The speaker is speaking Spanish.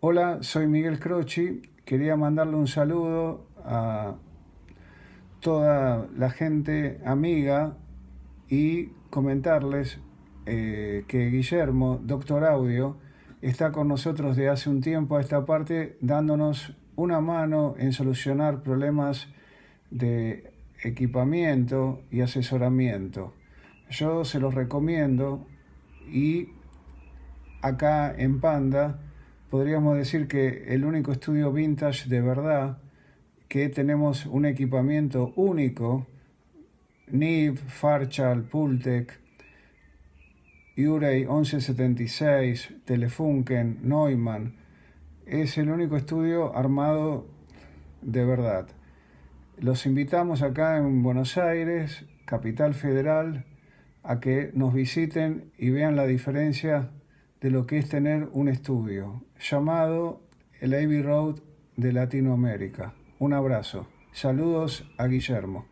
Hola, soy Miguel Croci. Quería mandarle un saludo a toda la gente amiga y comentarles eh, que Guillermo, doctor audio, está con nosotros de hace un tiempo a esta parte dándonos una mano en solucionar problemas de equipamiento y asesoramiento. Yo se los recomiendo y acá en Panda podríamos decir que el único estudio vintage de verdad, que tenemos un equipamiento único, NIV, Farchal, Pultec, Urey 1176, Telefunken, Neumann, es el único estudio armado de verdad. Los invitamos acá en Buenos Aires, Capital Federal, a que nos visiten y vean la diferencia de lo que es tener un estudio llamado el Abbey Road de Latinoamérica. Un abrazo. Saludos a Guillermo.